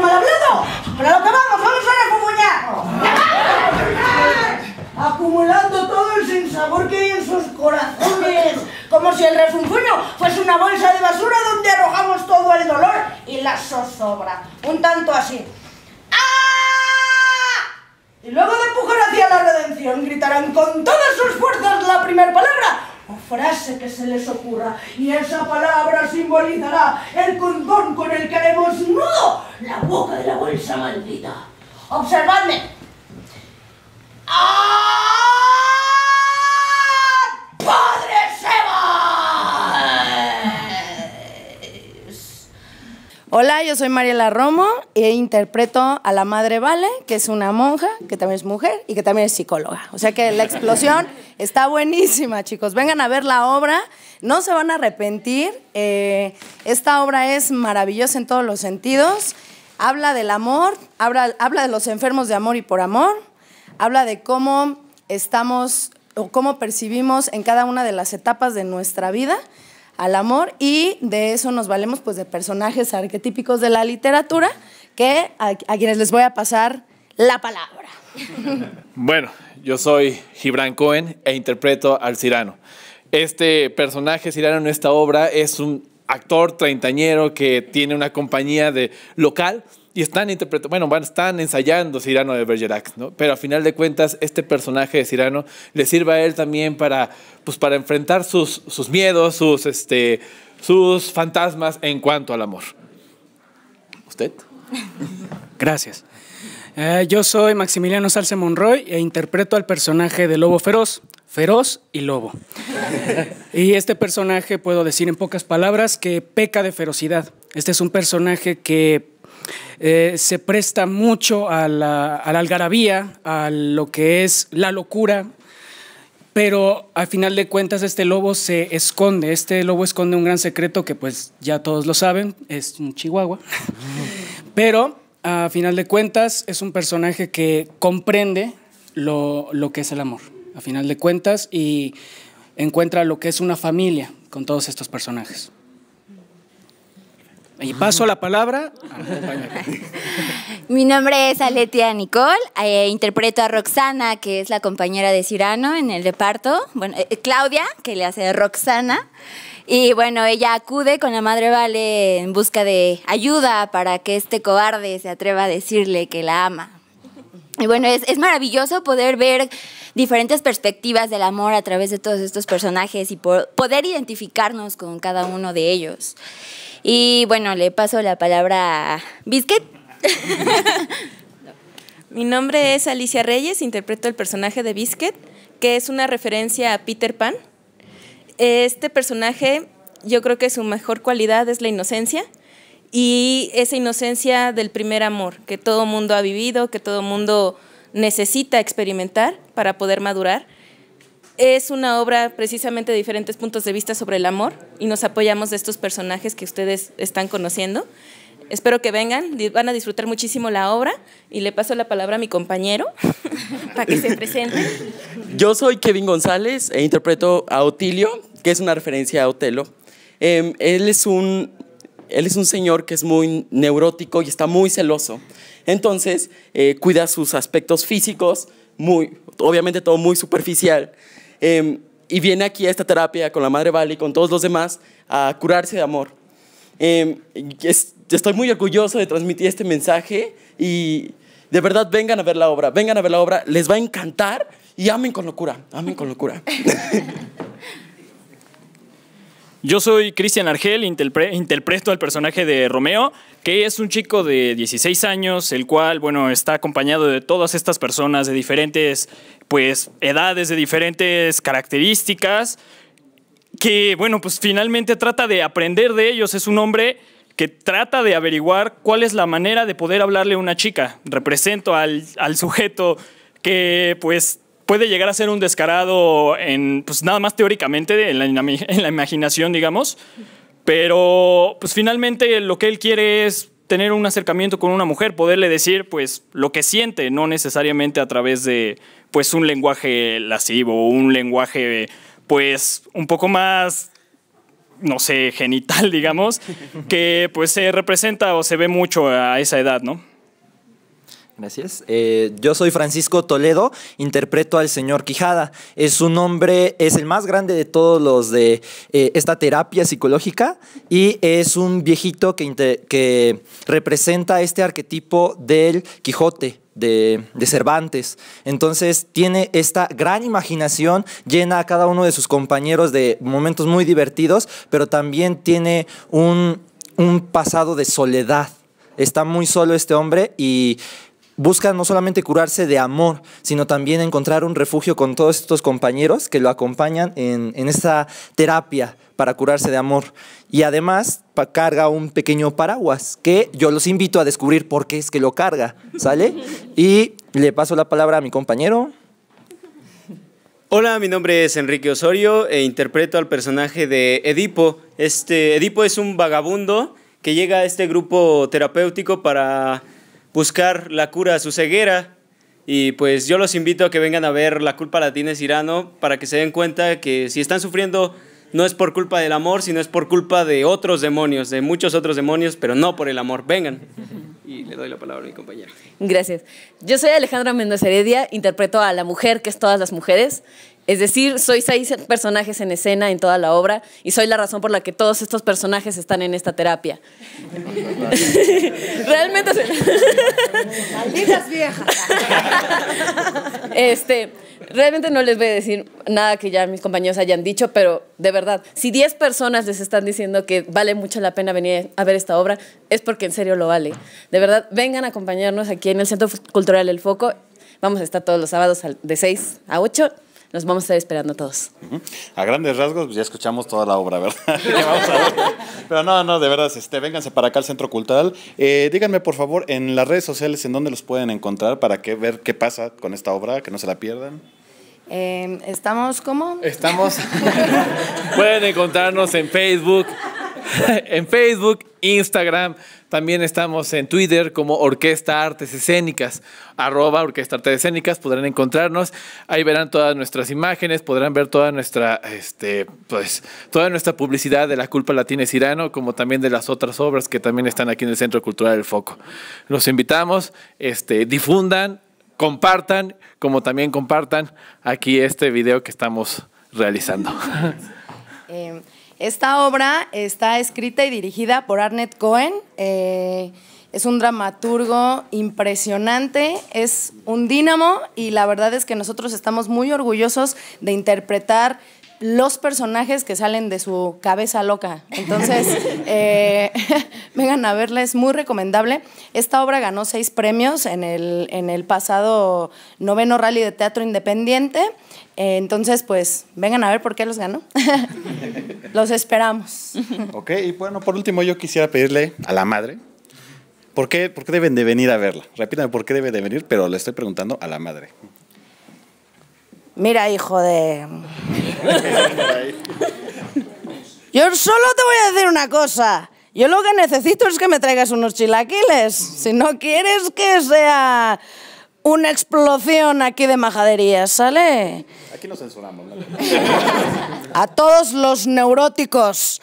mal hablado. Pero lo que vamos, vamos a refufuñar. Acumulando todo el sinsabor que hay en sus corazones. Como si el refunfuño fuese una bolsa de basura donde arrojamos todo el dolor y la zozobra. Un tanto así. ¡Ah! Y luego de empujar hacia la redención gritarán con todas sus fuerzas la primera palabra o frase que se les ocurra, y esa palabra simbolizará el condón con el que haremos nudo la boca de la bolsa maldita. Observadme. ¡Ah! ¡Padre Sebas! Hola, yo soy Mariela Romo e interpreto a la madre Vale, que es una monja, que también es mujer y que también es psicóloga. O sea que la explosión está buenísima, chicos. Vengan a ver la obra. No se van a arrepentir. Eh, esta obra es maravillosa en todos los sentidos. Habla del amor, habla, habla de los enfermos de amor y por amor, habla de cómo estamos o cómo percibimos en cada una de las etapas de nuestra vida al amor y de eso nos valemos pues de personajes arquetípicos de la literatura que a, quienes les voy a pasar la palabra. Bueno, yo soy Gibran Cohen e interpreto al Cirano. Este personaje Cirano en esta obra es un actor treintañero que tiene una compañía de local y están interpretando, bueno, van, están ensayando Cirano de Bergerac, ¿no? Pero a final de cuentas, este personaje de Cirano le sirve a él también para, pues, para enfrentar sus, sus miedos, sus, este, sus fantasmas en cuanto al amor. ¿Usted? Gracias. Eh, yo soy Maximiliano Salce Monroy e interpreto al personaje de Lobo Feroz, Feroz y Lobo. y este personaje, puedo decir en pocas palabras, que peca de ferocidad. Este es un personaje que eh, se presta mucho a la, a la algarabía, a lo que es la locura, pero al final de cuentas este lobo se esconde, este lobo esconde un gran secreto que pues ya todos lo saben, es un chihuahua, pero a final de cuentas es un personaje que comprende lo, que es el amor, a final de cuentas, y encuentra lo que es una familia con todos estos personajes. Y paso la palabra a mi, nombre es Aletia Nicole, eh, interpreto a Roxana, que es la compañera de Cirano en el reparto. Bueno, eh, Claudia, que le hace Roxana. Y bueno, ella acude con la madre Vale en busca de ayuda para que este cobarde se atreva a decirle que la ama. Y bueno, es, maravilloso poder ver diferentes perspectivas del amor a través de todos estos personajes y poder identificarnos con cada uno de ellos. Y bueno, le paso la palabra a Biscuit. Mi nombre es Alicia Reyes, interpreto el personaje de Biscuit, que es una referencia a Peter Pan. Este personaje, yo creo que su mejor cualidad es la inocencia y esa inocencia del primer amor que todo mundo ha vivido, que todo mundo necesita experimentar para poder madurar. Es una obra precisamente de diferentes puntos de vista sobre el amor y nos apoyamos de estos personajes que ustedes están conociendo. Espero que vengan, van a disfrutar muchísimo la obra y le paso la palabra a mi compañero para que se presente. Yo soy Kevin González e interpreto a Otilio, que es una referencia a Otelo. Em, él, es un, él es un señor que es muy neurótico y está muy celoso. Entonces, eh, cuida sus aspectos físicos, muy, obviamente todo muy superficial. Em, y viene aquí a esta terapia con la Madre Bali y con todos los demás a curarse de amor. Em, estoy muy orgulloso de transmitir este mensaje y de verdad vengan a ver la obra, vengan a ver la obra, les va a encantar y amen con locura, amen con locura. Yo soy Cristian Argel, interpreto al personaje de Romeo, que es un chico de 16 años, el cual, bueno, está acompañado de todas estas personas de diferentes, pues, edades, de diferentes características, que, bueno, pues finalmente trata de aprender de ellos. Es un hombre que trata de averiguar cuál es la manera de poder hablarle a una chica. Represento al, al sujeto que, pues, puede llegar a ser un descarado en, pues nada más teóricamente, en la, en la imaginación, digamos, pero pues finalmente lo que él quiere es tener un acercamiento con una mujer, poderle decir pues lo que siente, no necesariamente a través de pues un lenguaje lascivo, un lenguaje pues un poco más no sé, genital, digamos, que pues se representa o se ve mucho a esa edad, ¿no? Gracias. Eh, yo soy Francisco Toledo, interpreto al señor Quijada. Es un hombre, es el más grande de todos los de eh, esta terapia psicológica y es un viejito que, representa este arquetipo del Quijote, de, Cervantes. Entonces tiene esta gran imaginación, llena a cada uno de sus compañeros de momentos muy divertidos, pero también tiene un pasado de soledad. Está muy solo este hombre y busca no solamente curarse de amor, sino también encontrar un refugio con todos estos compañeros que lo acompañan en, esta terapia para curarse de amor. Y además carga un pequeño paraguas que yo los invito a descubrir por qué es que lo carga, ¿sale? Y le paso la palabra a mi compañero. Hola, mi nombre es Enrique Osorio e interpreto al personaje de Edipo. Este Edipo es un vagabundo que llega a este grupo terapéutico para buscar la cura a su ceguera. Y pues yo los invito a que vengan a ver La culpa Latina tienes Irano para que se den cuenta que si están sufriendo no es por culpa del amor, sino es por culpa de otros demonios, de muchos otros demonios, pero no por el amor. Vengan. Y le doy la palabra a mi compañero. Gracias. Yo soy Alejandra Mendoza Heredia, interpreto a la mujer que es todas las mujeres. Es decir, soy seis personajes en escena en toda la obra y soy la razón por la que todos estos personajes están en esta terapia. Realmente viejas. este, realmente no les voy a decir nada que ya mis compañeros hayan dicho, pero de verdad, si diez personas les están diciendo que vale mucho la pena venir a ver esta obra, es porque en serio lo vale. De verdad, vengan a acompañarnos aquí en el Centro Cultural El Foco. Vamos a estar todos los sábados de 6 a 8 nos vamos a estar esperando todos. A grandes rasgos, pues, ya escuchamos toda la obra, ¿verdad? Pero no, no, de verdad, este, vénganse para acá al Centro Cultural. Eh, díganme, por favor, en las redes sociales, ¿en dónde los pueden encontrar para que, ver qué pasa con esta obra, que no se la pierdan? Em, ¿Estamos cómo? Estamos. Pueden encontrarnos en Facebook, en Facebook, Instagram, también estamos en Twitter como Orquesta Artes Escénicas, arroba Orquesta Artes Escénicas, podrán encontrarnos, ahí verán todas nuestras imágenes, podrán ver toda nuestra, este, pues, toda nuestra publicidad de La Culpa Latina y como también de las otras obras que también están aquí en el Centro Cultural del Foco. Los invitamos, este, difundan, compartan, como también compartan aquí este video que estamos realizando. Esta obra está escrita y dirigida por Arnett Cohen. Eh, es un dramaturgo impresionante, es un dínamo y la verdad es que nosotros estamos muy orgullosos de interpretar los personajes que salen de su cabeza loca. Entonces, eh, vengan a verla, es muy recomendable. Esta obra ganó seis premios en el, pasado noveno rally de teatro independiente. Eh, entonces, pues, vengan a ver por qué los ganó. los esperamos. Ok, y bueno, por último yo quisiera pedirle a la madre, ¿por qué, por qué deben de venir a verla? Repítame, ¿por qué debe de venir? Pero le estoy preguntando a la madre. Mira, hijo de... Yo solo te voy a decir una cosa. Yo lo que necesito es que me traigas unos chilaquiles. Si no quieres que sea una explosión aquí de majaderías, ¿sale? Aquí nos censuramos. A todos los neuróticos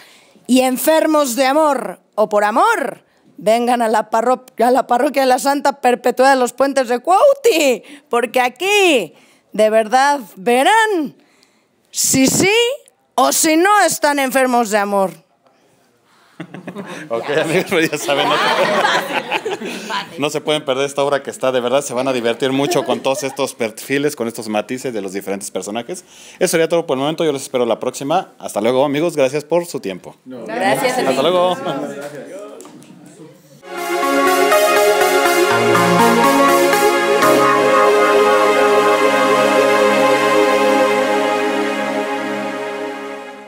y enfermos de amor o por amor, vengan a la, a la parroquia de la Santa Perpetua de los Puentes de Cuauti, porque aquí de verdad verán si sí o si no están enfermos de amor. ok, amigos, pues ya saben. No, se pueden perder esta obra que está, de verdad, se van a divertir mucho con todos estos perfiles, con estos matices de los diferentes personajes. Eso sería todo por el momento, yo les espero la próxima. Hasta luego, amigos, gracias por su tiempo. Gracias, Gracias. Hasta luego.